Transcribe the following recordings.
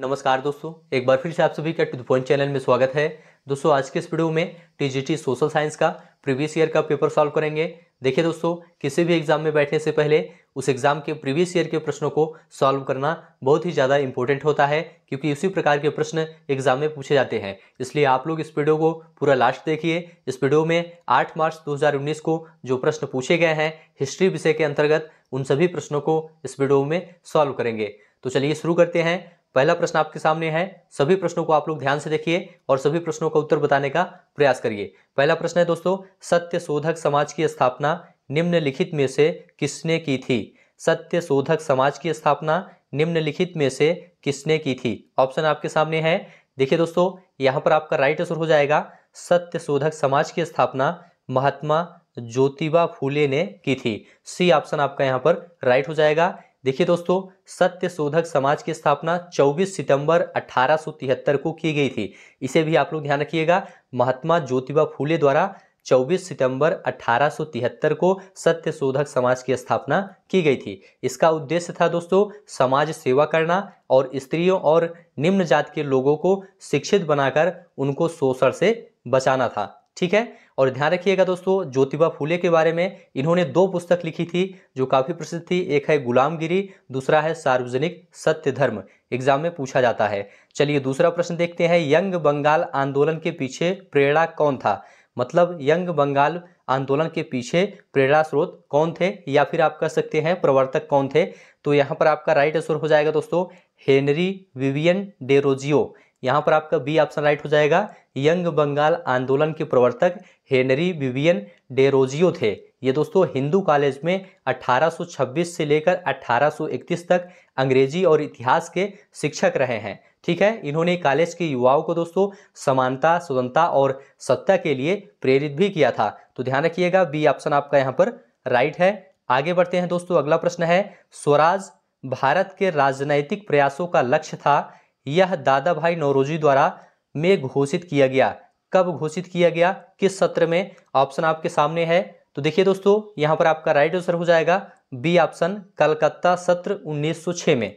नमस्कार दोस्तों एक बार फिर से आप सभी का टू पॉइंट चैनल में स्वागत है दोस्तों आज के इस वीडियो में टीजीटी सोशल साइंस का प्रीवियस ईयर का पेपर सॉल्व करेंगे देखिए दोस्तों किसी भी एग्जाम में बैठने से पहले उस एग्जाम के प्रीवियस ईयर के प्रश्नों को सॉल्व करना बहुत ही ज़्यादा इंपॉर्टेंट होता है क्योंकि उसी प्रकार के प्रश्न एग्जाम में पूछे जाते हैं इसलिए आप लोग इस वीडियो को पूरा लास्ट देखिए इस वीडियो में 8 मार्च 2019 को जो प्रश्न पूछे गए हैं हिस्ट्री विषय के अंतर्गत उन सभी प्रश्नों को इस वीडियो में सॉल्व करेंगे तो चलिए शुरू करते हैं पहला प्रश्न आपके सामने है सभी प्रश्नों को आप लोग ध्यान से देखिए और सभी प्रश्नों का उत्तर बताने का प्रयास करिए पहला प्रश्न है दोस्तों सत्य शोधक समाज की स्थापना निम्नलिखित में से किसने की थी सत्य शोधक समाज की स्थापना निम्नलिखित में से किसने की थी ऑप्शन आपके सामने है देखिए दोस्तों यहाँ पर आपका राइट आंसर हो जाएगा सत्य शोधक समाज की स्थापना महात्मा ज्योतिबा फूले ने की थी सी ऑप्शन आपका यहाँ पर राइट हो जाएगा देखिए दोस्तों सत्य शोधक समाज की स्थापना 24 सितंबर 1873 को की गई थी इसे भी आप लोग ध्यान रखिएगा महात्मा ज्योतिबा फूले द्वारा 24 सितंबर 1873 को सत्य शोधक समाज की स्थापना की गई थी इसका उद्देश्य था दोस्तों समाज सेवा करना और स्त्रियों और निम्न जात के लोगों को शिक्षित बनाकर उनको शोषण से बचाना था ठीक है और ध्यान रखिएगा दोस्तों ज्योतिबा फूले के बारे में इन्होंने दो पुस्तक लिखी थी जो काफ़ी प्रसिद्ध थी एक है गुलामगिरी दूसरा है सार्वजनिक सत्य धर्म एग्जाम में पूछा जाता है चलिए दूसरा प्रश्न देखते हैं यंग बंगाल आंदोलन के पीछे प्रेरणा कौन था मतलब यंग बंगाल आंदोलन के पीछे प्रेरणा स्रोत कौन थे या फिर आप कह सकते हैं प्रवर्तक कौन थे तो यहाँ पर आपका राइट आंसर हो जाएगा दोस्तों हेनरी विवियन डेरोजियो यहाँ पर आपका बी ऑप्शन राइट हो जाएगा यंग बंगाल आंदोलन के प्रवर्तक हेनरी विवियन डेरोजियो थे ये दोस्तों हिंदू कॉलेज में 1826 से लेकर 1831 तक अंग्रेजी और इतिहास के शिक्षक रहे हैं ठीक है इन्होंने कॉलेज के युवाओं को दोस्तों समानता स्वतंत्रता और सत्ता के लिए प्रेरित भी किया था तो ध्यान रखिएगा बी ऑप्शन आपका यहाँ पर राइट है आगे बढ़ते हैं दोस्तों अगला प्रश्न है स्वराज भारत के राजनैतिक प्रयासों का लक्ष्य था यह दादा भाई नौरोजी द्वारा में घोषित किया गया कब घोषित किया गया किस सत्र में ऑप्शन आपके सामने है तो देखिए दोस्तों यहाँ पर आपका राइट आंसर हो जाएगा बी ऑप्शन कलकत्ता सत्र 1906 में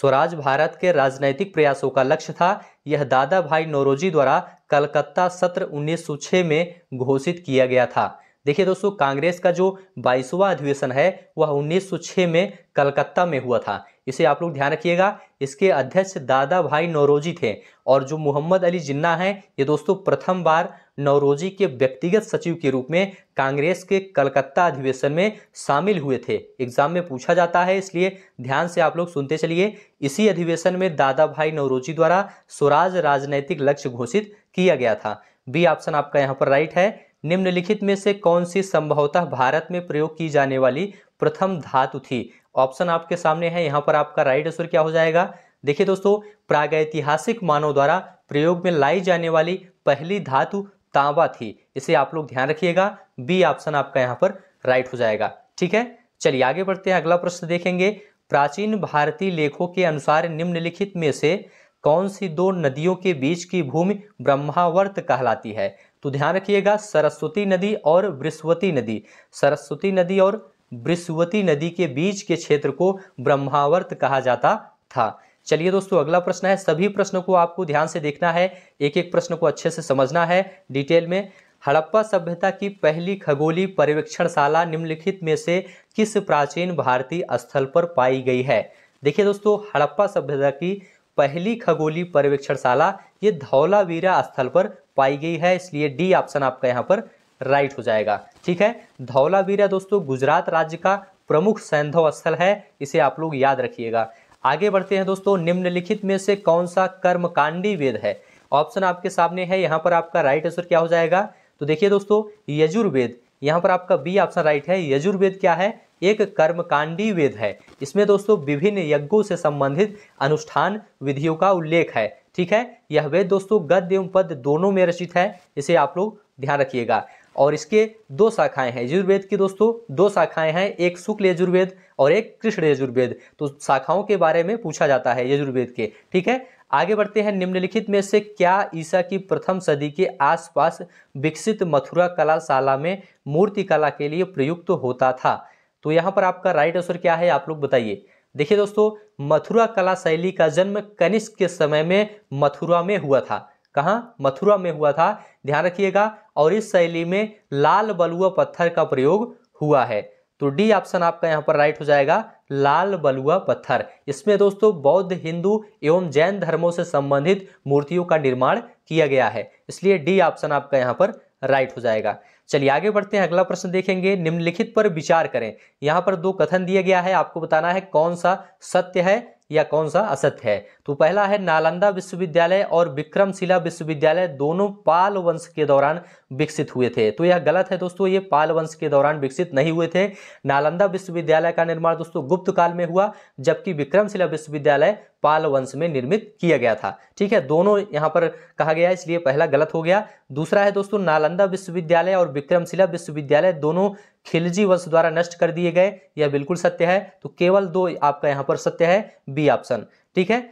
स्वराज भारत के राजनैतिक प्रयासों का लक्ष्य था यह दादा भाई नोरोजी द्वारा कलकत्ता सत्र 1906 में घोषित किया गया था देखिए दोस्तों कांग्रेस का जो बाईसवा अधिवेशन है वह 1906 में कलकत्ता में हुआ था इसे आप लोग ध्यान रखिएगा इसके अध्यक्ष दादा भाई नौरोजी थे और जो मोहम्मद अली जिन्ना हैं ये दोस्तों प्रथम बार नौरोजी के व्यक्तिगत सचिव के रूप में कांग्रेस के कलकत्ता अधिवेशन में शामिल हुए थे एग्जाम में पूछा जाता है इसलिए ध्यान से आप लोग सुनते चलिए इसी अधिवेशन में दादा भाई नौरोजी द्वारा स्वराज राजनैतिक लक्ष्य घोषित किया गया था बी ऑप्शन आपका यहाँ पर राइट है निम्नलिखित में से कौन सी संभवतः भारत में प्रयोग की जाने वाली प्रथम धातु थी ऑप्शन आपके सामने है यहाँ पर आपका राइट आंसर क्या हो जाएगा देखिए दोस्तों प्रागैतिहासिक मानव द्वारा प्रयोग में लाई जाने वाली पहली धातु तांबा थी इसे आप लोग ध्यान रखिएगा बी ऑप्शन आपका यहाँ पर राइट हो जाएगा ठीक है चलिए आगे बढ़ते हैं अगला प्रश्न देखेंगे प्राचीन भारतीय लेखों के अनुसार निम्नलिखित में से कौन सी दो नदियों के बीच की भूमि ब्रह्मावर्त कहलाती है तो ध्यान रखिएगा सरस्वती नदी और बृहस्वती नदी सरस्वती नदी और बृहस्वती नदी के बीच के क्षेत्र को ब्रह्मावर्त कहा जाता था चलिए दोस्तों अगला प्रश्न है सभी प्रश्नों को आपको ध्यान से देखना है एक एक प्रश्न को अच्छे से समझना है डिटेल में हड़प्पा सभ्यता की पहली खगोली पर्यवेक्षणशाला निम्नलिखित में से किस प्राचीन भारतीय स्थल पर पाई गई है देखिए दोस्तों हड़प्पा सभ्यता की पहली खगोली पर्यवेक्षणशाला ये धौलावीरा स्थल पर पाई गई है इसलिए डी ऑप्शन आपका यहाँ पर राइट हो जाएगा ठीक है धौलावीरा दोस्तों गुजरात राज्य का प्रमुख सैंधव स्थल है इसे आप लोग याद रखिएगा आगे बढ़ते हैं दोस्तों निम्नलिखित में से कौन सा कर्मकांडी वेद है ऑप्शन आपके सामने है यहाँ पर आपका राइट आंसर क्या हो जाएगा तो देखिए दोस्तों यजुर्वेद यहाँ पर आपका बी ऑप्शन राइट है यजुर्वेद क्या है एक कर्मकांडी वेद है इसमें दोस्तों विभिन्न यज्ञों से संबंधित अनुष्ठान विधियों का उल्लेख है ठीक है यह वेद दोस्तों गद्य एवं पद दोनों में रचित है इसे आप लोग ध्यान रखिएगा और इसके दो शाखाएं हैं यजुर्वेद की दोस्तों दो शाखाएं हैं एक शुक्ल यजुर्वेद और एक कृष्ण यजुर्वेद तो शाखाओं के बारे में पूछा जाता है यजुर्वेद के ठीक है आगे बढ़ते हैं निम्नलिखित में से क्या ईसा की प्रथम सदी के आसपास विकसित मथुरा कलाशाला में मूर्ति कला के लिए प्रयुक्त होता था तो यहाँ पर आपका राइट आंसर क्या है आप लोग बताइए देखिए दोस्तों मथुरा कला शैली का जन्म कनिष्क के समय में मथुरा में हुआ था कहाँ मथुरा में हुआ था ध्यान रखिएगा और इस शैली में लाल बलुआ पत्थर का प्रयोग हुआ है तो डी ऑप्शन आपका यहाँ पर राइट हो जाएगा लाल बलुआ पत्थर इसमें दोस्तों बौद्ध हिंदू एवं जैन धर्मों से संबंधित मूर्तियों का निर्माण किया गया है इसलिए डी ऑप्शन आपका यहाँ पर राइट हो जाएगा चलिए आगे बढ़ते हैं अगला प्रश्न देखेंगे निम्नलिखित पर विचार करें यहाँ पर दो कथन दिया गया है आपको बताना है कौन सा सत्य है या कौन सा असत्य है तो पहला है नालंदा विश्वविद्यालय और विक्रमशिला विश्वविद्यालय दोनों पाल वंश के दौरान विकसित हुए थे तो यह गलत है दोस्तों ये पाल वंश के दौरान विकसित नहीं हुए थे नालंदा विश्वविद्यालय का निर्माण दोस्तों गुप्त काल में हुआ जबकि विक्रमशिला विश्वविद्यालय पाल वंश में निर्मित किया गया था ठीक है दोनों यहाँ पर कहा गया इसलिए पहला गलत हो गया दूसरा है दोस्तों नालंदा विश्वविद्यालय और विक्रमशिला विश्वविद्यालय दोनों खिलजी वंश द्वारा नष्ट कर दिए गए यह बिल्कुल सत्य है तो केवल दो आपका यहाँ पर सत्य है बी ऑप्शन ठीक है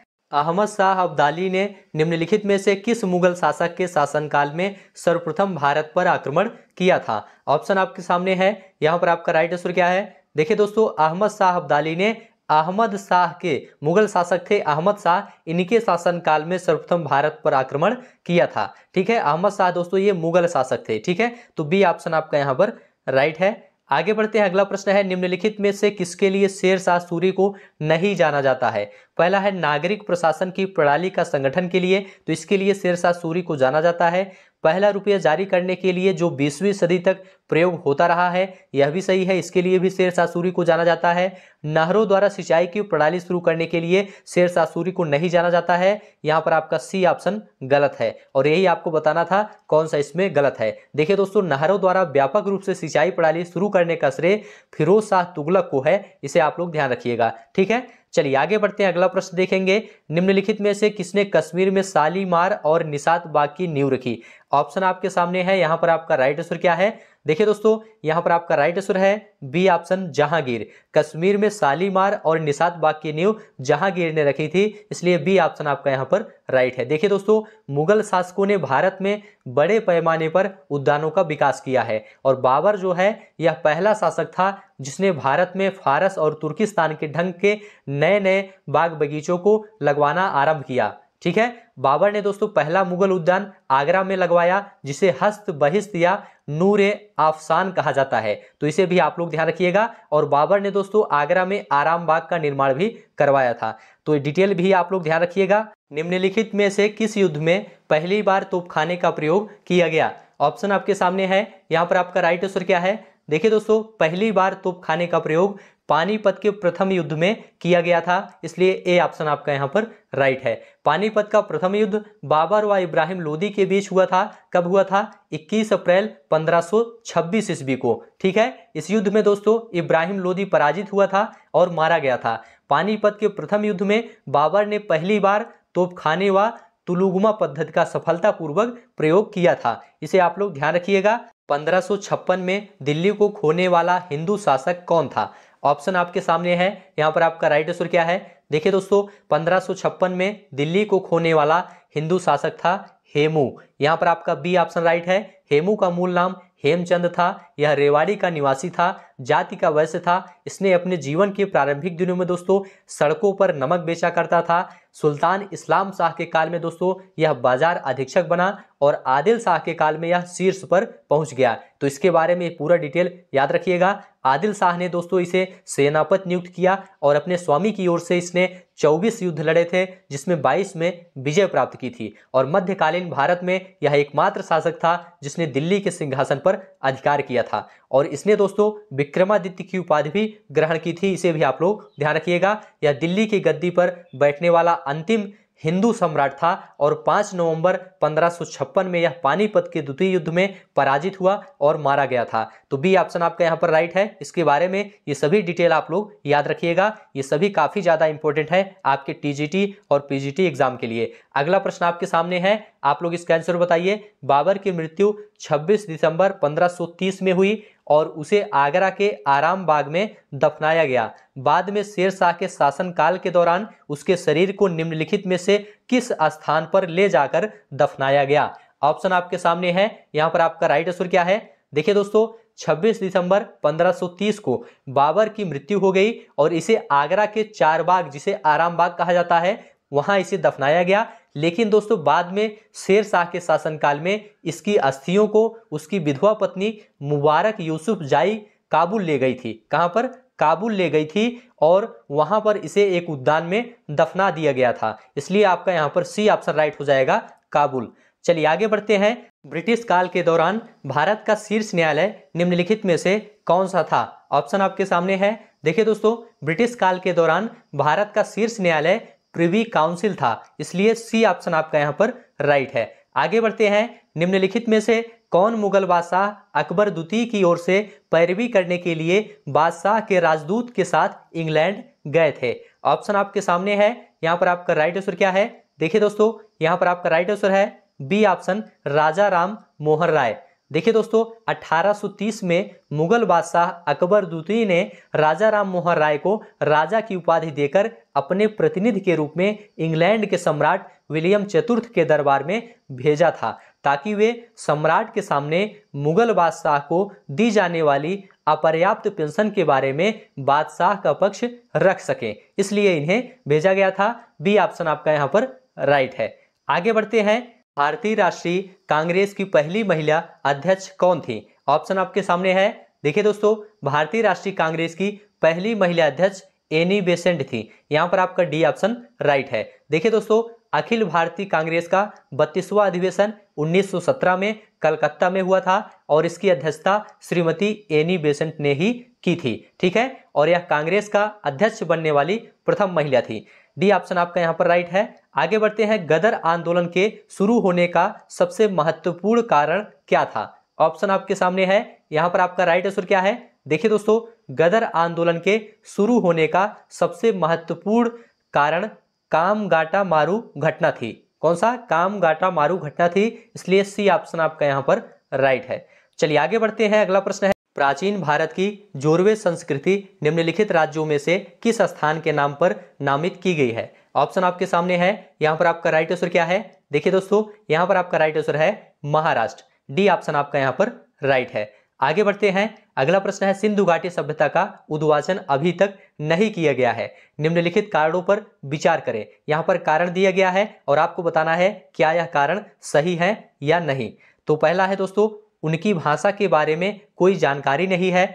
अहमद शाह अब्दाली ने निम्नलिखित में से किस मुगल शासक के शासनकाल में सर्वप्रथम भारत पर आक्रमण किया था ऑप्शन आपके सामने है यहाँ पर आपका राइट आंसर क्या है देखिए दोस्तों अहमद शाह अब्दाली ने अहमद शाह के मुगल शासक थे अहमद शाह इनके शासनकाल में सर्वप्रथम भारत पर आक्रमण किया था ठीक है अहमद शाह दोस्तों ये मुगल शासक थे ठीक है तो बी ऑप्शन आपका यहाँ पर राइट है आगे बढ़ते हैं अगला प्रश्न है निम्नलिखित में से किसके लिए शेर शाह सूरी को नहीं जाना जाता है पहला है नागरिक प्रशासन की प्रणाली का संगठन के लिए तो इसके लिए शेर शाह सूरी को जाना जाता है पहला रुपया जारी करने के लिए जो बीसवीं सदी तक प्रयोग होता रहा है यह भी सही है इसके लिए भी शेर सासूरी को जाना जाता है नहरों द्वारा सिंचाई की प्रणाली शुरू करने के लिए शेर सासूरी को नहीं जाना जाता है यहाँ पर आपका सी ऑप्शन गलत है और यही आपको बताना था कौन सा इसमें गलत है देखिए दोस्तों नहरों द्वारा व्यापक रूप से सिंचाई प्रणाली शुरू करने का श्रेय फिरोज शाह तुगलक को है इसे आप लोग ध्यान रखिएगा ठीक है चलिए आगे बढ़ते हैं अगला प्रश्न देखेंगे निम्नलिखित में से किसने कश्मीर में शालीमार और निषाद बाग की नींव रखी ऑप्शन आपके सामने है यहाँ पर आपका राइट आंसर क्या है देखिए दोस्तों यहाँ पर आपका राइट आंसर है बी ऑप्शन जहांगीर कश्मीर में शालीमार और निषाद बाग की नींव जहांगीर ने रखी थी इसलिए बी ऑप्शन आपका यहाँ पर राइट है देखिए दोस्तों मुगल शासकों ने भारत में बड़े पैमाने पर उद्यानों का विकास किया है और बाबर जो है यह पहला शासक था जिसने भारत में फारस और तुर्किस्तान के ढंग के नए नए बाग बगीचों को लगवाना आरम्भ किया ठीक है बाबर ने दोस्तों पहला मुगल उद्यान आगरा में लगवाया जिसे हस्त बहिस्त या नूर आफसान कहा जाता है तो इसे भी आप लोग ध्यान रखिएगा और बाबर ने दोस्तों आगरा में आराम बाग का निर्माण भी करवाया था तो डिटेल भी आप लोग ध्यान रखिएगा निम्नलिखित में से किस युद्ध में पहली बार तोपखाने का प्रयोग किया गया ऑप्शन आपके सामने है यहाँ पर आपका राइट आंसर क्या है देखिए दोस्तों पहली बार तोपखाने का प्रयोग पानीपत के प्रथम युद्ध में किया गया था इसलिए ए ऑप्शन आपका यहाँ पर राइट है पानीपत का प्रथम युद्ध बाबर व इब्राहिम लोदी के बीच हुआ था कब हुआ था 21 अप्रैल 1526 ईस्वी को ठीक है इस युद्ध में दोस्तों इब्राहिम लोदी पराजित हुआ था और मारा गया था पानीपत के प्रथम युद्ध में बाबर ने पहली बार तोपखाने व तुलुगुमा पद्धति का सफलतापूर्वक प्रयोग किया था इसे आप लोग ध्यान रखिएगा 1556 में दिल्ली को खोने वाला हिंदू शासक कौन था ऑप्शन आपके सामने है यहाँ पर आपका राइट आंसर क्या है देखिए दोस्तों पंद्रह में दिल्ली को खोने वाला हिंदू शासक था हेमू यहाँ पर आपका बी ऑप्शन राइट है हेमू का मूल नाम हेमचंद था यह रेवाड़ी का निवासी था जाति का वैश्य था इसने अपने जीवन के प्रारंभिक दिनों में दोस्तों सड़कों पर नमक बेचा करता था सुल्तान इस्लाम शाह के काल में दोस्तों यह बाजार अधीक्षक बना और आदिल शाह के काल में यह शीर्ष पर पहुंच गया तो इसके बारे में पूरा डिटेल याद रखिएगा आदिल शाह ने दोस्तों इसे सेनापत नियुक्त किया और अपने स्वामी की ओर से इसने 24 युद्ध लड़े थे जिसमें 22 में विजय प्राप्त की थी और मध्यकालीन भारत में यह एकमात्र शासक था जिसने दिल्ली के सिंहासन पर अधिकार किया था और इसने दोस्तों विक्रमादित्य की उपाधि भी ग्रहण की थी इसे भी आप लोग ध्यान रखिएगा यह दिल्ली की गद्दी पर बैठने वाला अंतिम हिंदू सम्राट था और 5 नवंबर 1556 में यह पानीपत के द्वितीय युद्ध में पराजित हुआ और मारा गया था तो बी ऑप्शन आपका यहाँ पर राइट है इसके बारे में ये सभी डिटेल आप लोग याद रखिएगा ये सभी काफ़ी ज़्यादा इंपॉर्टेंट है आपके टी और पी एग्जाम के लिए अगला प्रश्न आपके सामने है आप लोग इसका आंसर बताइए बाबर की मृत्यु 26 दिसंबर 1530 में हुई और उसे आगरा के आराम बाग में दफनाया गया बाद में शेर शाह के शासनकाल के दौरान उसके शरीर को निम्नलिखित में से किस स्थान पर ले जाकर दफनाया गया ऑप्शन आपके सामने है यहाँ पर आपका राइट आंसर क्या है देखिए दोस्तों 26 दिसंबर 1530 को बाबर की मृत्यु हो गई और इसे आगरा के चार बाग जिसे आराम बाग कहा जाता है वहां इसे दफनाया गया लेकिन दोस्तों बाद में शेर शाह के शासनकाल में इसकी अस्थियों को उसकी विधवा पत्नी मुबारक यूसुफ जाई काबुल ले गई थी कहाँ पर काबुल ले गई थी और वहाँ पर इसे एक उद्यान में दफना दिया गया था इसलिए आपका यहाँ पर सी ऑप्शन राइट हो जाएगा काबुल चलिए आगे बढ़ते हैं ब्रिटिश काल के दौरान भारत का शीर्ष न्यायालय निम्नलिखित में से कौन सा था ऑप्शन आपके सामने है देखिए दोस्तों ब्रिटिश काल के दौरान भारत का शीर्ष न्यायालय प्रिवी काउंसिल था इसलिए सी ऑप्शन आपका यहाँ पर राइट है आगे बढ़ते हैं निम्नलिखित में से कौन मुगल बादशाह अकबर द्वितीय की ओर से पैरवी करने के लिए बादशाह के राजदूत के साथ इंग्लैंड गए थे ऑप्शन आपके सामने है यहाँ पर आपका राइट आंसर क्या है देखिए दोस्तों यहाँ पर आपका राइट आंसर है बी ऑप्शन राजा राम मोहन राय देखिए दोस्तों 1830 में मुगल बादशाह अकबर द्वितीय ने राजा राम मोहन राय को राजा की उपाधि देकर अपने प्रतिनिधि के रूप में इंग्लैंड के सम्राट विलियम चतुर्थ के दरबार में भेजा था ताकि वे सम्राट के सामने मुगल बादशाह को दी जाने वाली अपर्याप्त पेंशन के बारे में बादशाह का पक्ष रख सकें इसलिए इन्हें भेजा गया था बी ऑप्शन आपका यहाँ पर राइट है आगे बढ़ते हैं भारतीय राष्ट्रीय कांग्रेस की पहली महिला अध्यक्ष कौन थी ऑप्शन आपके सामने है देखिए दोस्तों भारतीय राष्ट्रीय कांग्रेस की पहली महिला अध्यक्ष एनी बेसेंट थी यहाँ पर आपका डी ऑप्शन राइट है देखिए दोस्तों अखिल भारतीय कांग्रेस का बत्तीसवां अधिवेशन 1917 में कलकत्ता में हुआ था और इसकी अध्यक्षता श्रीमती एनी बेसेंट ने ही की थी ठीक है और यह कांग्रेस का अध्यक्ष बनने वाली प्रथम महिला थी डी ऑप्शन आपका यहाँ पर राइट है आगे बढ़ते हैं गदर आंदोलन के शुरू होने का सबसे महत्वपूर्ण कारण क्या था ऑप्शन आपके सामने है यहां पर आपका राइट आंसर क्या है देखिए दोस्तों गदर आंदोलन के शुरू होने का सबसे महत्वपूर्ण कारण कामगाटा मारू घटना थी कौन सा कामगाटा मारू घटना थी इसलिए सी ऑप्शन आपका यहां पर राइट है चलिए आगे बढ़ते हैं अगला प्रश्न है प्राचीन भारत की जोरवे संस्कृति निम्नलिखित राज्यों में से किस स्थान के नाम पर नामित की गई है ऑप्शन आपके सामने है यहां पर आपका राइट आंसर क्या है देखिए दोस्तों यहां पर आपका राइट आंसर है महाराष्ट्र डी ऑप्शन आपका यहां पर राइट है आगे बढ़ते हैं अगला प्रश्न है सिंधु घाटी सभ्यता का उद्वाचन अभी तक नहीं किया गया है निम्नलिखित कारणों पर विचार करें यहां पर कारण दिया गया है और आपको बताना है क्या यह कारण सही है या नहीं तो पहला है दोस्तों उनकी भाषा के बारे में कोई जानकारी नहीं है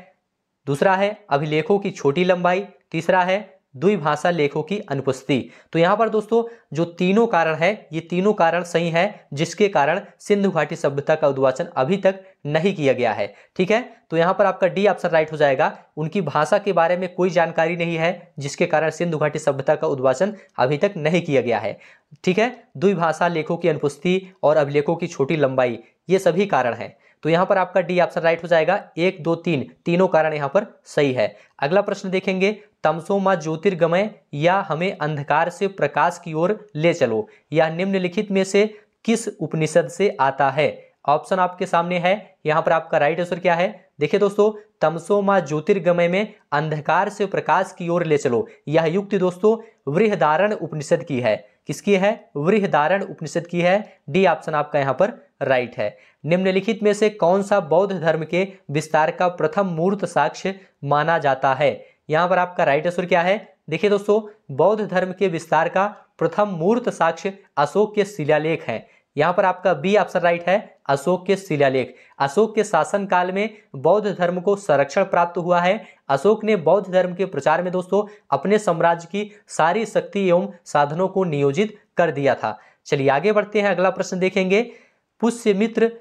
दूसरा है अभिलेखों की छोटी लंबाई तीसरा है द्विभाषा लेखों की अनुपस्थिति तो यहाँ पर दोस्तों जो तीनों कारण है ये तीनों कारण सही है जिसके कारण सिंधु घाटी सभ्यता का उद्वाचन अभी तक नहीं किया गया है ठीक है तो यहाँ पर आपका डी ऑप्शन राइट हो जाएगा उनकी भाषा के बारे में कोई जानकारी नहीं है जिसके कारण सिंधु घाटी सभ्यता का उद्वाचन अभी तक नहीं किया गया है ठीक है द्विभाषा लेखों की अनुपस्थिति और अभिलेखों की छोटी लंबाई ये सभी कारण है तो यहाँ पर आपका डी ऑप्शन राइट हो जाएगा एक दो तीन तीनों कारण यहाँ पर सही है अगला प्रश्न देखेंगे तमसोमा ज्योतिर्गमय या हमें अंधकार से प्रकाश की ओर ले चलो यह निम्नलिखित में से किस उपनिषद से आता है ऑप्शन आपके सामने है यहाँ पर आपका राइट आंसर क्या है देखिए दोस्तों तमसो माँ ज्योतिर्गमय में अंधकार से प्रकाश की ओर ले चलो यह युक्ति दोस्तों वृहदारण उपनिषद की है किसकी है वृहदारण उपनिषद की है डी ऑप्शन आपका यहाँ पर राइट है निम्नलिखित में से कौन सा बौद्ध धर्म के विस्तार का प्रथम मूर्त साक्ष्य माना जाता है यहाँ पर आपका राइट आंसर क्या है देखिए दोस्तों बौद्ध धर्म के विस्तार का प्रथम मूर्त साक्ष्य अशोक के शिलालेख है यहां पर आपका बी ऑप्शन राइट है अशोक के शिलालेख अशोक के शासनकाल में बौद्ध धर्म को संरक्षण प्राप्त हुआ है अशोक ने बौद्ध धर्म के प्रचार में दोस्तों अपने साम्राज्य की सारी शक्ति एवं साधनों को नियोजित कर दिया था चलिए आगे बढ़ते हैं अगला प्रश्न देखेंगे पुष्य मित्र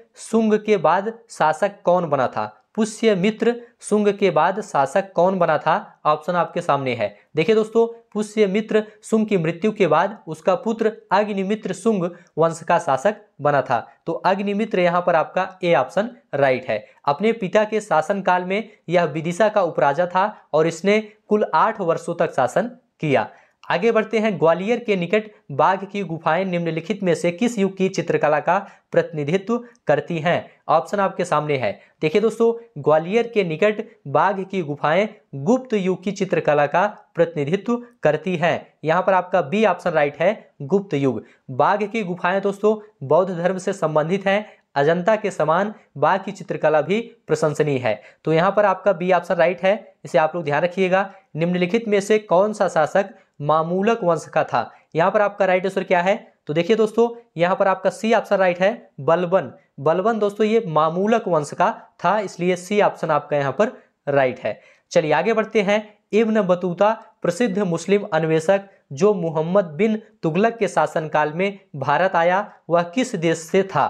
के बाद शासक कौन बना था पुष्य मित्र सुंग के बाद शासक कौन बना था ऑप्शन आपके सामने है देखिए दोस्तों पुष्य मित्र सुंग की मृत्यु के बाद उसका पुत्र अग्निमित्र सुंग वंश का शासक बना था तो अग्निमित्र यहां पर आपका ए ऑप्शन राइट है अपने पिता के शासनकाल में यह विदिशा का उपराजा था और इसने कुल आठ वर्षों तक शासन किया आगे बढ़ते हैं ग्वालियर के निकट बाघ की गुफाएं निम्नलिखित में से किस युग की चित्रकला का प्रतिनिधित्व करती हैं ऑप्शन आपके सामने है देखिए दोस्तों ग्वालियर के निकट बाघ की गुफाएं गुप्त युग की चित्रकला का प्रतिनिधित्व करती हैं यहाँ पर आपका बी ऑप्शन राइट है गुप्त युग बाघ की गुफाएं दोस्तों बौद्ध धर्म से संबंधित हैं अजंता के समान बाघ की चित्रकला भी प्रशंसनीय है तो यहाँ पर आपका बी ऑप्शन राइट है इसे आप लोग ध्यान रखिएगा निम्नलिखित में से कौन सा शासक मामूलक वंश का था यहाँ पर आपका राइट आंसर क्या है तो देखिए दोस्तों यहाँ पर आपका सी ऑप्शन राइट है बलबन बलबन दोस्तों ये मामूलक वंश का था इसलिए सी ऑप्शन आपका यहाँ पर राइट है चलिए आगे बढ़ते हैं इब्न बतूता प्रसिद्ध मुस्लिम अन्वेषक जो मोहम्मद बिन तुगलक के शासनकाल में भारत आया वह किस देश से था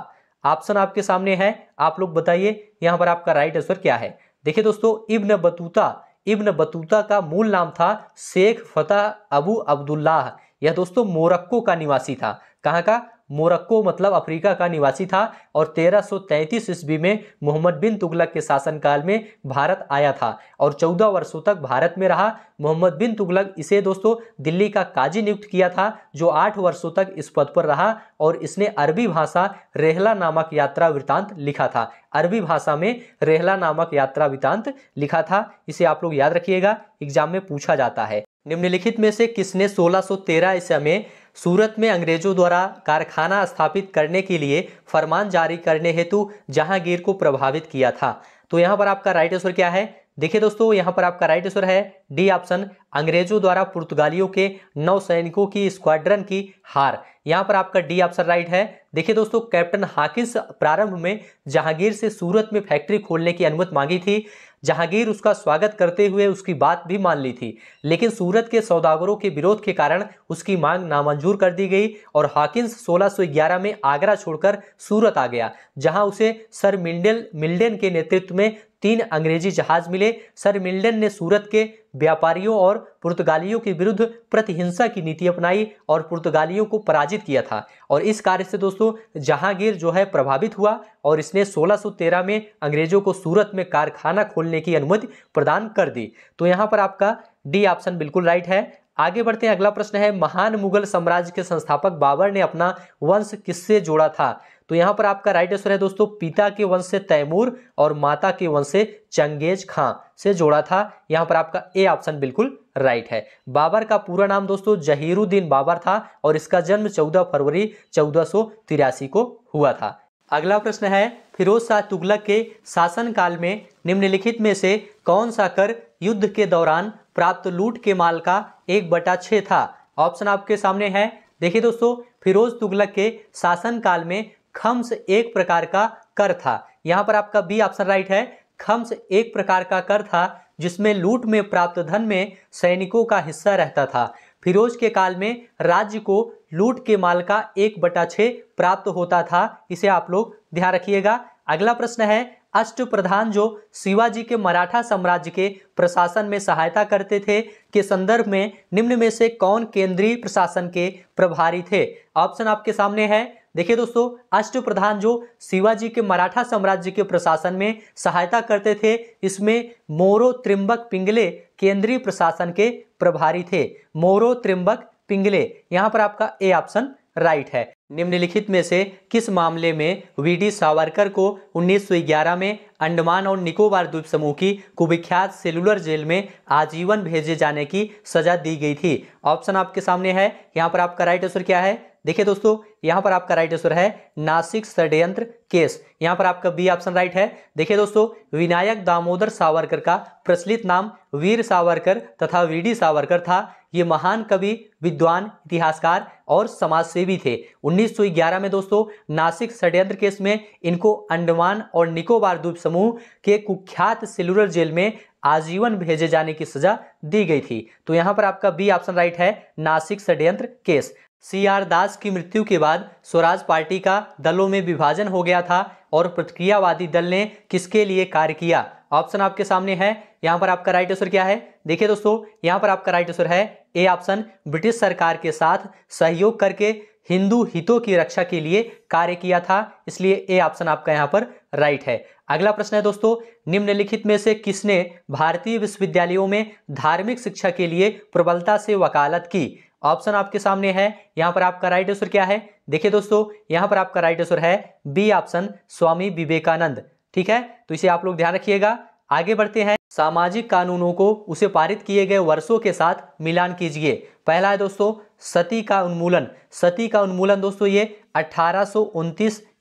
ऑप्शन आपके सामने है आप लोग बताइए यहाँ पर आपका राइट आंसर क्या है देखिए दोस्तों इब्न बतूता इब्न बतूता का मूल नाम था शेख फतेह अबू अब्दुल्लाह यह दोस्तों मोरक्को का निवासी था कहाँ का मोरक्को मतलब अफ्रीका का निवासी था और 1333 ईस्वी में मोहम्मद बिन तुगलक के शासनकाल में भारत आया था और 14 वर्षों तक भारत में रहा मोहम्मद बिन तुगलक इसे दोस्तों दिल्ली का काजी नियुक्त किया था जो आठ वर्षों तक इस पद पर रहा और इसने अरबी भाषा रेहला नामक यात्रा वृतांत लिखा था अरबी भाषा में रेहला नामक यात्रा वृतांत लिखा था इसे आप लोग याद रखिएगा एग्जाम में पूछा जाता है निम्नलिखित में से किसने सोलह सौ ईस्वी में सूरत में अंग्रेजों द्वारा कारखाना स्थापित करने के लिए फरमान जारी करने हेतु जहांगीर को प्रभावित किया था तो यहाँ पर आपका राइट आंसर क्या है देखिए दोस्तों यहाँ पर आपका राइट आंसर है डी ऑप्शन अंग्रेजों द्वारा पुर्तगालियों के नौ सैनिकों की स्क्वाड्रन की हार यहाँ पर आपका डी ऑप्शन राइट है देखिए दोस्तों कैप्टन हाकिस प्रारंभ में जहांगीर से सूरत में फैक्ट्री खोलने की अनुमति मांगी थी जहांगीर उसका स्वागत करते हुए उसकी बात भी मान ली थी लेकिन सूरत के सौदागरों के विरोध के कारण उसकी मांग नामंजूर कर दी गई और हाकिंस 1611 में आगरा छोड़कर सूरत आ गया जहां उसे सर मिंडेल मिल्डन के नेतृत्व में तीन अंग्रेजी जहाज मिले सर मिल्डन ने सूरत के व्यापारियों और पुर्तगालियों के विरुद्ध प्रतिहिंसा की नीति अपनाई और पुर्तगालियों को पराजित किया था और इस कार्य से दोस्तों जहांगीर जो है प्रभावित हुआ और इसने 1613 में अंग्रेजों को सूरत में कारखाना खोलने की अनुमति प्रदान कर दी तो यहाँ पर आपका डी ऑप्शन बिल्कुल राइट है आगे बढ़ते हैं अगला प्रश्न है महान मुगल साम्राज्य के संस्थापक बाबर ने अपना वंश किससे जोड़ा था तो यहां पर आपका राइट आंसर है दोस्तों पिता के वंश से तैमूर और माता के वंश से चंगेज खां से जोड़ा था यहाँ पर आपका ए ऑप्शन बिल्कुल राइट है बाबर का पूरा नाम दोस्तों जहीरुद्दीन बाबर था और इसका जन्म 14 फरवरी चौदह को हुआ था अगला प्रश्न है फिरोज शाह तुगलक के शासनकाल में निम्नलिखित में से कौन सा कर युद्ध के दौरान प्राप्त लूट के माल का एक बटा छः था ऑप्शन आपके सामने है देखिए दोस्तों फिरोज तुगलक के शासनकाल में खम्स एक प्रकार का कर था यहाँ पर आपका बी ऑप्शन राइट है खम्स एक प्रकार का कर था जिसमें लूट में प्राप्त धन में सैनिकों का हिस्सा रहता था फिरोज के काल में राज्य को लूट के माल का एक बटा छ प्राप्त होता था इसे आप लोग ध्यान रखिएगा अगला प्रश्न है अष्ट प्रधान जो शिवाजी के मराठा साम्राज्य के प्रशासन में सहायता करते थे के संदर्भ में निम्न में से कौन केंद्रीय प्रशासन के प्रभारी थे ऑप्शन आपके सामने है देखिए दोस्तों अष्ट प्रधान जो शिवाजी के मराठा साम्राज्य के प्रशासन में सहायता करते थे इसमें मोरो त्रिंबक पिंगले केंद्रीय प्रशासन के प्रभारी थे मोरो त्रिंबक पिंगले यहाँ पर आपका ए ऑप्शन राइट है निम्नलिखित में से किस मामले में वीडी सावरकर को 1911 में अंडमान और निकोबार द्वीप समूह की कुविख्यात सेलुलर जेल में आजीवन भेजे जाने की सजा दी गई थी ऑप्शन आपके सामने है यहाँ पर आपका राइट आंसर क्या है देखिए दोस्तों यहां पर आपका राइट आंसर है नासिक षड्यंत्र केस यहां पर आपका बी ऑप्शन राइट है देखिए दोस्तों विनायक दामोदर सावरकर का प्रचलित नाम वीर सावरकर तथा वीडी सावरकर था ये महान कवि विद्वान इतिहासकार और समाजसेवी थे 1911 में दोस्तों नासिक षड्यंत्र केस में इनको अंडमान और निकोबार द्वीप समूह के कुख्यात सेलुलर जेल में आजीवन भेजे जाने की सजा दी गई थी तो यहां पर आपका बी ऑप्शन राइट है नासिक षड्यंत्र केस सी आर दास की मृत्यु के बाद स्वराज पार्टी का दलों में विभाजन हो गया था और प्रतिक्रियावादी दल ने किसके लिए कार्य किया ऑप्शन आपके सामने है यहाँ पर आपका राइट आंसर क्या है देखिए दोस्तों यहाँ पर आपका राइट आंसर है ए ऑप्शन ब्रिटिश सरकार के साथ सहयोग करके हिंदू हितों की रक्षा के लिए कार्य किया था इसलिए ए ऑप्शन आपका यहाँ पर राइट है अगला प्रश्न है दोस्तों निम्नलिखित में से किसने भारतीय विश्वविद्यालयों में धार्मिक शिक्षा के लिए प्रबलता से वकालत की ऑप्शन आपके सामने है यहाँ पर आपका राइट आंसर क्या है देखिए दोस्तों यहाँ पर आपका राइट आंसर है बी ऑप्शन स्वामी विवेकानंद ठीक है तो इसे आप लोग ध्यान रखिएगा आगे बढ़ते हैं सामाजिक कानूनों को उसे पारित किए गए वर्षों के साथ मिलान कीजिए पहला है दोस्तों सती का उन्मूलन सती का उन्मूलन दोस्तों ये अठारह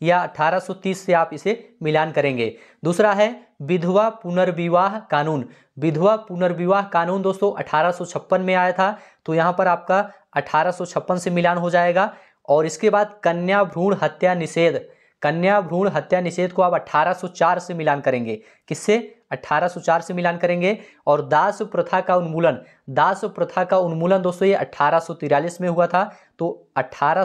या 1830 से आप इसे मिलान करेंगे दूसरा है विधवा पुनर्विवाह कानून विधवा पुनर्विवाह कानून दोस्तों अठारह में आया था तो यहाँ पर आपका अठारह से मिलान हो जाएगा और इसके बाद कन्या भ्रूण हत्या निषेध कन्या भ्रूण हत्या निषेध को आप 1804 से मिलान करेंगे किससे 1804 से मिलान करेंगे और दास प्रथा का उन्मूलन दास प्रथा का उन्मूलन दोस्तों ये अठारह में हुआ था तो अठारह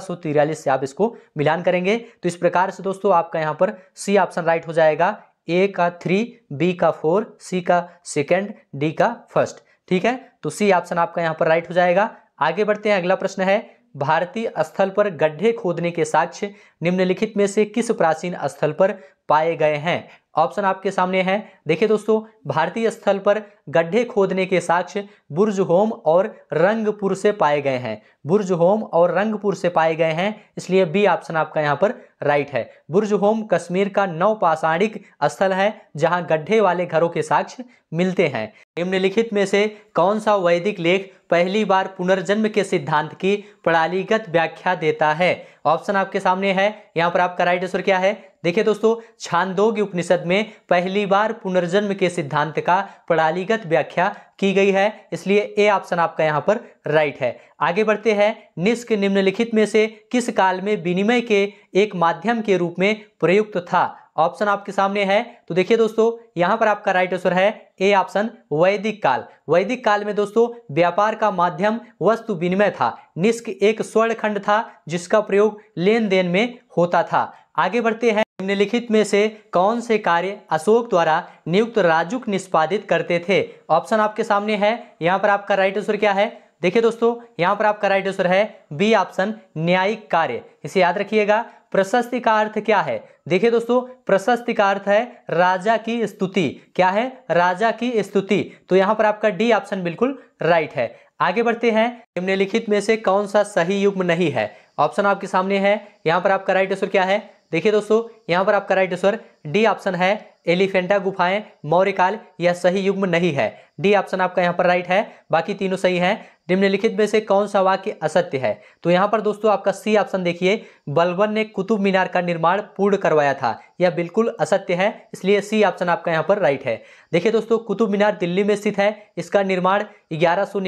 से आप इसको मिलान करेंगे तो इस प्रकार से दोस्तों आपका यहाँ पर सी ऑप्शन राइट हो जाएगा ए का थ्री बी का फोर सी का सेकेंड डी का फर्स्ट ठीक है तो सी ऑप्शन आपका यहाँ पर राइट हो जाएगा आगे बढ़ते हैं अगला प्रश्न है भारतीय स्थल पर गड्ढे खोदने के साक्ष्य निम्नलिखित में से किस प्राचीन स्थल पर पाए गए हैं ऑप्शन आपके सामने है देखिए दोस्तों भारतीय स्थल पर गड्ढे खोदने के साक्ष्य बुर्ज होम और रंगपुर से पाए गए हैं बुर्ज होम और रंगपुर से पाए गए हैं इसलिए बी ऑप्शन आपका यहाँ पर राइट है बुर्ज होम कश्मीर का नवपाषाणिक स्थल है जहाँ गड्ढे वाले घरों के साक्ष्य मिलते हैं निम्नलिखित में से कौन सा वैदिक लेख पहली बार पुनर्जन्म के सिद्धांत की प्रणालीगत व्याख्या देता है ऑप्शन आपके सामने है यहाँ पर आपका राइट आंसर क्या है देखिए दोस्तों छांदोग्य उपनिषद में पहली बार पुनर्जन्म के सिद्धांत का प्रणालीगत गलत व्याख्या की गई है इसलिए ए ऑप्शन आपका यहाँ पर राइट है आगे बढ़ते हैं निस्क निम्नलिखित में से किस काल में विनिमय के एक माध्यम के रूप में प्रयुक्त था ऑप्शन आपके सामने है तो देखिए दोस्तों यहाँ पर आपका राइट आंसर है ए ऑप्शन वैदिक काल वैदिक काल में दोस्तों व्यापार का माध्यम वस्तु विनिमय था निस्क एक स्वर्ण खंड था जिसका प्रयोग लेन देन में होता था आगे बढ़ते हैं निम्नलिखित में से कौन से कार्य अशोक द्वारा नियुक्त राजुक निष्पादित करते थे ऑप्शन आपके सामने है यहाँ पर आपका राइट आंसर क्या है देखिए दोस्तों यहाँ पर आपका राइट आंसर है बी ऑप्शन न्यायिक कार्य इसे याद रखिएगा प्रशस्ति का अर्थ क्या है देखिए दोस्तों प्रशस्ति का अर्थ है राजा की स्तुति क्या है राजा की स्तुति तो यहाँ पर आपका डी ऑप्शन बिल्कुल राइट है आगे बढ़ते हैं निम्नलिखित में से कौन सा सही युग्म नहीं है ऑप्शन आपके सामने है यहाँ पर आपका राइट आंसर क्या है देखिए दोस्तों यहाँ पर आपका राइट आंसर डी ऑप्शन है एलिफेंटा गुफाएं मौर्य काल यह सही युग्म नहीं है डी ऑप्शन आपका यहाँ पर राइट है बाकी तीनों सही हैं निम्नलिखित में से कौन सा वाक्य असत्य है तो यहाँ पर दोस्तों आपका सी ऑप्शन देखिए बलबन ने कुतुब मीनार का निर्माण पूर्ण करवाया था यह बिल्कुल असत्य है इसलिए सी ऑप्शन आपका यहाँ पर राइट है देखिए दोस्तों कुतुब मीनार दिल्ली में स्थित है इसका निर्माण ग्यारह सौ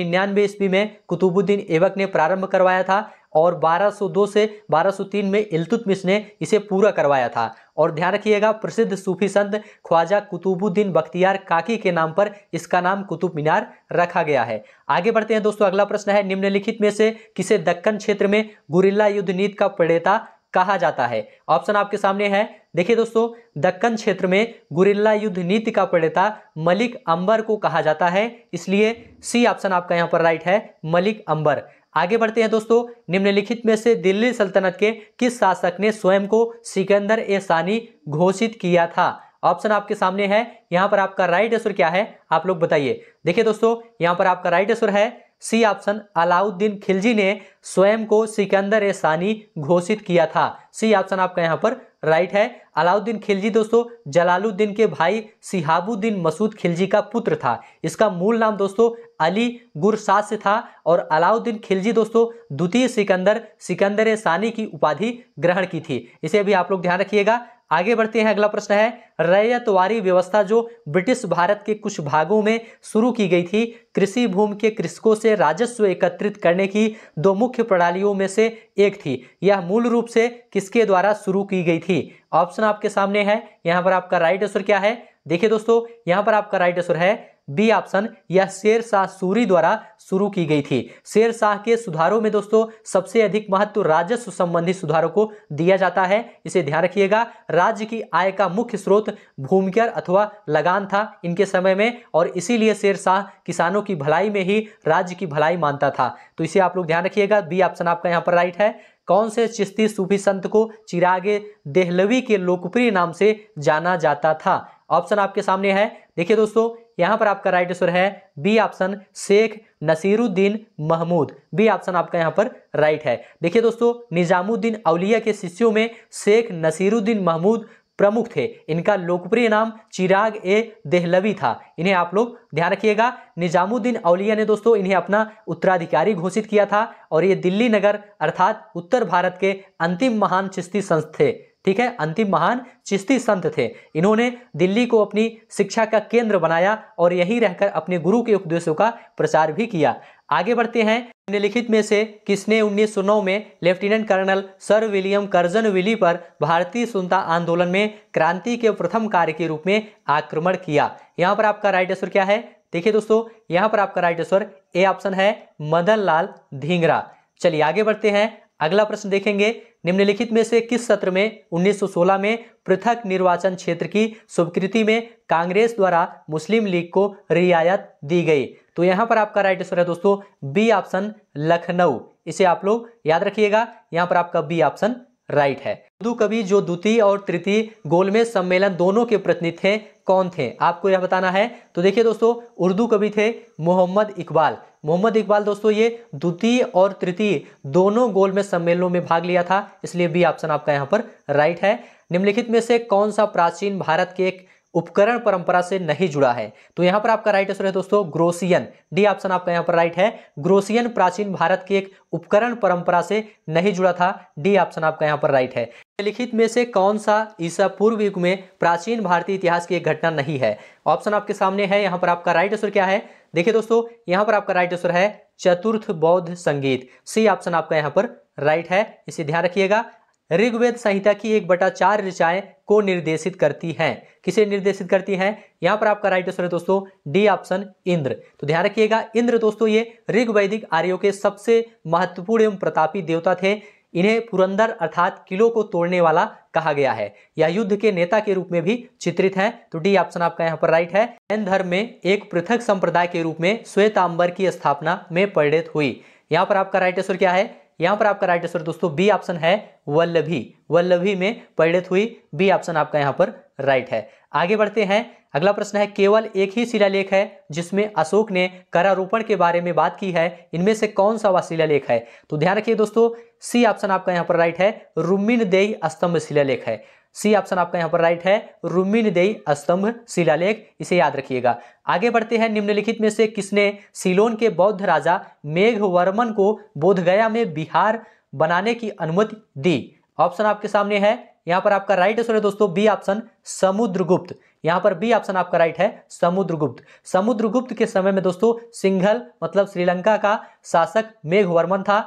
ईस्वी में कुतुबुद्दीन एवक ने प्रारंभ करवाया था और 1202 से 1203 में इलतुतमिस ने इसे पूरा करवाया था और ध्यान रखिएगा प्रसिद्ध सूफी संत ख्वाजा कुतुबुद्दीन बख्तियार काकी के नाम पर इसका नाम कुतुब मीनार रखा गया है आगे बढ़ते हैं दोस्तों अगला प्रश्न है निम्नलिखित में से किसे दक्कन क्षेत्र में गुरिल्ला युद्ध नीति का प्रणेता कहा जाता है ऑप्शन आपके सामने है देखिए दोस्तों दक्कन क्षेत्र में गुरिल्ला युद्ध नीति का प्रणेता मलिक अंबर को कहा जाता है इसलिए सी ऑप्शन आपका यहाँ पर राइट है मलिक अंबर आगे बढ़ते हैं दोस्तों निम्नलिखित में से दिल्ली सल्तनत के किस शासक ने स्वयं को सिकंदर ए सानी घोषित किया था ऑप्शन आपके सामने है यहाँ पर आपका राइट आंसर क्या है आप लोग बताइए देखिए दोस्तों यहाँ पर आपका राइट आंसर है सी ऑप्शन अलाउद्दीन खिलजी ने स्वयं को सिकंदर ए सानी घोषित किया था सी ऑप्शन आपका यहाँ पर राइट है अलाउद्दीन खिलजी दोस्तों जलालुद्दीन के भाई सिहाबुद्दीन मसूद खिलजी का पुत्र था इसका मूल नाम दोस्तों अली गुरशाह से था और अलाउद्दीन खिलजी दोस्तों द्वितीय सिकंदर सिकंदर सानी की उपाधि ग्रहण की थी इसे भी आप लोग ध्यान रखिएगा आगे बढ़ते हैं अगला प्रश्न है रैयतवारी व्यवस्था जो ब्रिटिश भारत के कुछ भागों में शुरू की गई थी कृषि भूमि के कृषकों से राजस्व एकत्रित करने की दो मुख्य प्रणालियों में से एक थी यह मूल रूप से किसके द्वारा शुरू की गई थी ऑप्शन आपके सामने है यहाँ पर आपका राइट आंसर क्या है देखिए दोस्तों यहाँ पर आपका राइट आंसर है बी ऑप्शन यह शेर शाह सूरी द्वारा शुरू की गई थी शेर शाह के सुधारों में दोस्तों सबसे अधिक महत्व राजस्व संबंधी सुधारों को दिया जाता है इसे ध्यान रखिएगा राज्य की आय का मुख्य स्रोत भूमिकर अथवा लगान था इनके समय में और इसीलिए शेर शाह किसानों की भलाई में ही राज्य की भलाई मानता था तो इसे आप लोग ध्यान रखिएगा बी ऑप्शन आपका यहाँ पर राइट है कौन से चिश्ती सूफी संत को चिरागे देहलवी के लोकप्रिय नाम से जाना जाता था ऑप्शन आपके सामने है देखिए दोस्तों यहाँ पर आपका राइट आंसर है B option Sheikh Nasiruddin Mahmud B option आपका यहाँ पर राइट है देखिए दोस्तों निजामुद्दीन अलिया के शिष्यों में शेख नसीरुद्दीन महमूद प्रमुख थे इनका लोकप्रिय नाम चिराग ए देहलवी था इन्हें आप लोग ध्यान रखिएगा निजामुद्दीन अलिया ने दोस्तों इन्हें अपना उत्तराधिकारी घोषित किया था और ये दिल्ली नगर अर्थात उत्तर भारत के अंतिम महान चिश्ती संस्थ थे ठीक है अंतिम महान चिश्ती संत थे इन्होंने दिल्ली को अपनी शिक्षा का केंद्र बनाया और यहीं रहकर अपने गुरु के उपदेशों का प्रचार भी किया आगे बढ़ते हैं निम्नलिखित में से किसने 1909 में lieutenant colonel sir William Curzon Wyllie पर भारतीय सुनता आंदोलन में क्रांति के प्रथम कार्य के रूप में आक्रमण किया यहाँ पर आपका राइट आंसर क्या है देखिए दोस्तों यहाँ पर आपका राइट आंसर ए ऑप्शन है मदन लाल धींगरा चलिए आगे बढ़ते हैं अगला प्रश्न देखेंगे निम्नलिखित में से किस सत्र में 1916 में पृथक निर्वाचन क्षेत्र की स्वीकृति में कांग्रेस द्वारा मुस्लिम लीग को रियायत दी गई तो यहां पर आपका राइट आंसर है दोस्तों बी ऑप्शन लखनऊ इसे आप लोग याद रखिएगा यहां पर आपका बी ऑप्शन राइट है हिंदू कवि जो द्वितीय और तृतीय गोलमेज सम्मेलन दोनों के प्रतिनिधि थे कौन थे आपको यह बताना है तो देखिए दोस्तों उर्दू कवि थे मोहम्मद इकबाल मोहम्मद इकबाल दोस्तों ये द्वितीय और तृतीय दोनों गोलमेज सम्मेलनों में भाग लिया था इसलिए बी ऑप्शन आपका यहाँ पर राइट है निम्नलिखित में से कौन सा प्राचीन भारत के एक उपकरण परंपरा से नहीं जुड़ा है तो यहाँ पर आपका राइट आंसर है दोस्तों ग्रोसियन डी ऑप्शन आपका यहां पर राइट है ग्रोसियन प्राचीन भारत की एक उपकरण परंपरा से नहीं जुड़ा था डी ऑप्शन आपका यहाँ पर राइट है लिखित में से कौन सा ईसा पूर्व युग में प्राचीन भारतीय इतिहास की एक घटना नहीं है ऑप्शन आपके सामने है यहां पर आपका राइट आंसर क्या है देखिए दोस्तों यहाँ पर आपका राइट आंसर है चतुर्थ बौद्ध संगीत सी ऑप्शन आपका यहाँ पर राइट है इसे ध्यान रखिएगा ऋग्वेद संहिता की एक बटा चार ऋचाएं को निर्देशित करती हैं किसे निर्देशित करती हैं यहाँ पर आपका राइट आंसर है दोस्तों डी ऑप्शन इंद्र तो ध्यान रखिएगा इंद्र दोस्तों ये ऋग्वैदिक आर्यों के सबसे महत्वपूर्ण एवं प्रतापी देवता थे इन्हें पुरंदर अर्थात किलो को तोड़ने वाला कहा गया है यह युद्ध के नेता के रूप में भी चित्रित है तो डी ऑप्शन आपका यहाँ पर राइट है जैन धर्म में एक पृथक संप्रदाय के रूप में श्वेतांबर की स्थापना में परिणित हुई यहाँ पर आपका राइट आंसर क्या है यहां पर आपका राइट आंसर दोस्तों बी ऑप्शन है वल्लभी वल्लभी में परिणित हुई बी ऑप्शन आपका यहाँ पर राइट है आगे बढ़ते हैं अगला प्रश्न है केवल एक ही शिलालेख है जिसमें अशोक ने करारोपण के बारे में बात की है इनमें से कौन सा वह शिलालेख है तो ध्यान रखिए दोस्तों सी ऑप्शन आपका यहाँ पर राइट है रुमिन देई स्तंभ शिलालेख है सी ऑप्शन आपका यहाँ पर राइट है देई स्तंभ शिलालेख इसे याद रखिएगा आगे बढ़ते हैं निम्नलिखित में से किसने सिलोन के बौद्ध राजा मेघवर्मन को बोधगया में बिहार बनाने की अनुमति दी ऑप्शन आपके सामने है यहाँ पर आपका राइट आंसर है दोस्तों बी ऑप्शन समुद्रगुप्त यहाँ पर बी ऑप्शन आपका राइट है समुद्रगुप्त समुद्रगुप्त के समय में दोस्तों सिंघल मतलब श्रीलंका का शासक मेघवर्मन था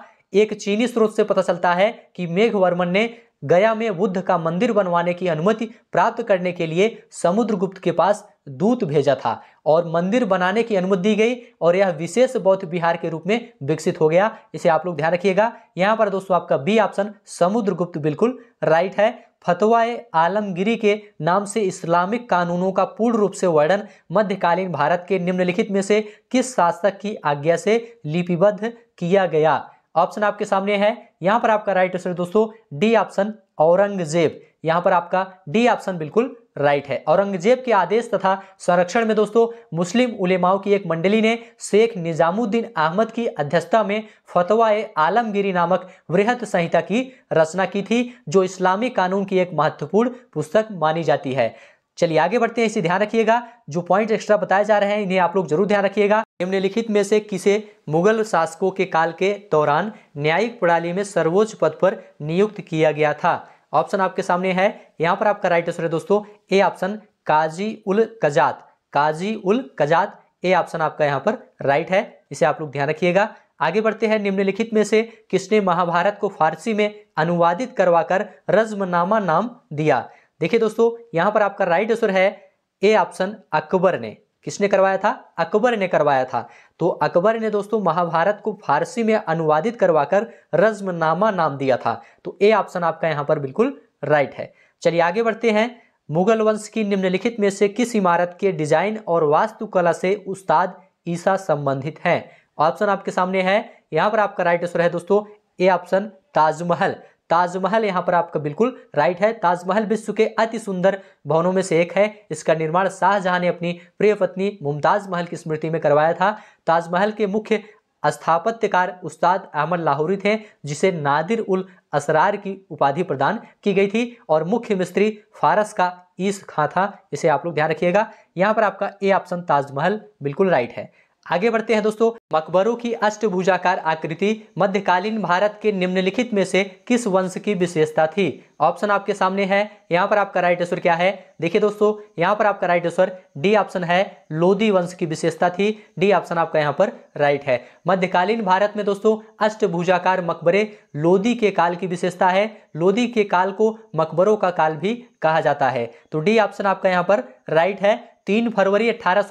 एक चीनी स्रोत से पता चलता है कि मेघवर्मन ने गया में बुद्ध का मंदिर बनवाने की अनुमति प्राप्त करने के लिए समुद्रगुप्त के पास दूत भेजा था और मंदिर बनाने की अनुमति दी गई और यह विशेष बौद्ध विहार के रूप में विकसित हो गया इसे आप लोग ध्यान रखिएगा यहाँ पर दोस्तों आपका बी ऑप्शन समुद्रगुप्त बिल्कुल राइट है फतवा आलमगिरी के नाम से इस्लामिक कानूनों का पूर्ण रूप से वर्णन मध्यकालीन भारत के निम्नलिखित में से किस शासक की आज्ञा से लिपिबद्ध किया गया ऑप्शन आपके सामने है यहां पर आपका राइट आंसर दोस्तों डी ऑप्शन औरंगजेब यहां पर आपका डी ऑप्शन बिल्कुल राइट है औरंगजेब के आदेश तथा संरक्षण में दोस्तों मुस्लिम उलेमाओं की एक मंडली ने शेख निजामुद्दीन अहमद की अध्यक्षता में फतवा आलमगिरी नामक वृहत संहिता की रचना की थी जो इस्लामी कानून की एक महत्वपूर्ण पुस्तक मानी जाती है चलिए आगे बढ़ते हैं इसे ध्यान रखिएगा जो पॉइंट एक्स्ट्रा बताए जा रहे हैं इन्हें आप लोग जरूर ध्यान रखिएगा निम्नलिखित में से किसे मुगल शासकों के काल के दौरान न्यायिक प्रणाली में सर्वोच्च पद पर नियुक्त किया गया था ऑप्शन आपके सामने है यहाँ पर आपका राइट आंसर है दोस्तों A option Qazi ul कजात Qazi ul कजात A option आपका यहाँ पर राइट है इसे आप लोग ध्यान रखिएगा आगे बढ़ते हैं निम्नलिखित में से किसने महाभारत को फारसी में अनुवादित करवाकर रज्मनामा नाम दिया देखिए दोस्तों यहाँ पर आपका राइट आंसर है ए ऑप्शन अकबर ने किसने करवाया था अकबर ने करवाया था तो अकबर ने दोस्तों महाभारत को फारसी में अनुवादित करवाकर रजमनामा नाम दिया था तो ए ऑप्शन आपका यहाँ पर बिल्कुल राइट है चलिए आगे बढ़ते हैं मुगल वंश की निम्नलिखित में से किस इमारत के डिजाइन और वास्तुकला से उस्ताद ईसा संबंधित है ऑप्शन आपके सामने है यहां पर आपका राइट आंसर है दोस्तों ए ऑप्शन ताजमहल ताजमहल यहाँ पर आपका बिल्कुल राइट है ताजमहल विश्व के अति सुंदर भवनों में से एक है इसका निर्माण शाहजहां ने अपनी प्रिय पत्नी मुमताज महल की स्मृति में करवाया था ताजमहल के मुख्य स्थापत्यकार उस्ताद अहमद लाहौरी थे जिसे नादिर उल असरार की उपाधि प्रदान की गई थी और मुख्य मिस्त्री फारस का ईस खां था इसे आप लोग ध्यान रखिएगा यहाँ पर आपका ए ऑप्शन ताजमहल बिल्कुल राइट है आगे बढ़ते हैं दोस्तों मकबरों की अष्टभुजाकार आकृति मध्यकालीन भारत के निम्नलिखित में से किस वंश की विशेषता थी ऑप्शन आपके सामने है यहाँ पर आपका राइट आंसर क्या है देखिए दोस्तों यहाँ पर आपका राइट आंसर डी ऑप्शन है लोधी वंश की विशेषता थी डी ऑप्शन आपका यहाँ पर राइट है मध्यकालीन भारत में दोस्तों अष्टभुजाकार मकबरे लोधी के काल की विशेषता है लोधी के काल को मकबरों का काल भी कहा जाता है तो डी ऑप्शन आपका यहाँ पर राइट है तीन फरवरी अठारह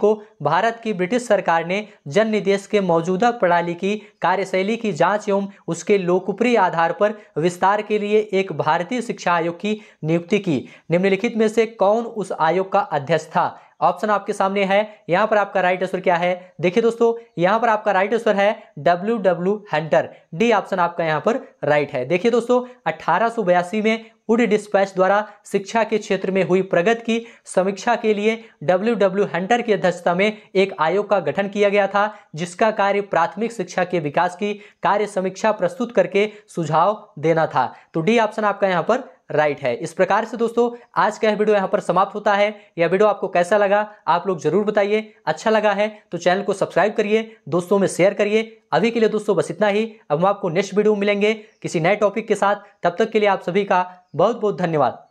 को भारत की ब्रिटिश सरकार ने जन निदेश के मौजूदा प्रणाली की कार्यशैली की जांच एवं उसके लोकप्रिय आधार पर विस्तार के लिए एक भारतीय शिक्षा आयोग की नियुक्ति की निम्नलिखित में से कौन उस आयोग का अध्यक्ष था ऑप्शन आपके सामने है यहाँ पर आपका राइट आंसर क्या है देखिए दोस्तों यहाँ पर आपका राइट आंसर है W W Hunter D option आपका यहाँ पर राइट है देखिए दोस्तों अठारह में उड डिस्पैच द्वारा शिक्षा के क्षेत्र में हुई प्रगति की समीक्षा के लिए डब्ल्यू डब्ल्यू हंटर की अध्यक्षता में एक आयोग का गठन किया गया था जिसका कार्य प्राथमिक शिक्षा के विकास की कार्य समीक्षा प्रस्तुत करके सुझाव देना था तो डी ऑप्शन आपका यहाँ पर राइट है इस प्रकार से दोस्तों आज का यह वीडियो यहाँ पर समाप्त होता है यह वीडियो आपको कैसा लगा आप लोग जरूर बताइए अच्छा लगा है तो चैनल को सब्सक्राइब करिए दोस्तों में शेयर करिए अभी के लिए दोस्तों बस इतना ही अब हम आपको नेक्स्ट वीडियो मिलेंगे किसी नए टॉपिक के साथ तब तक के लिए आप सभी का बहुत बहुत धन्यवाद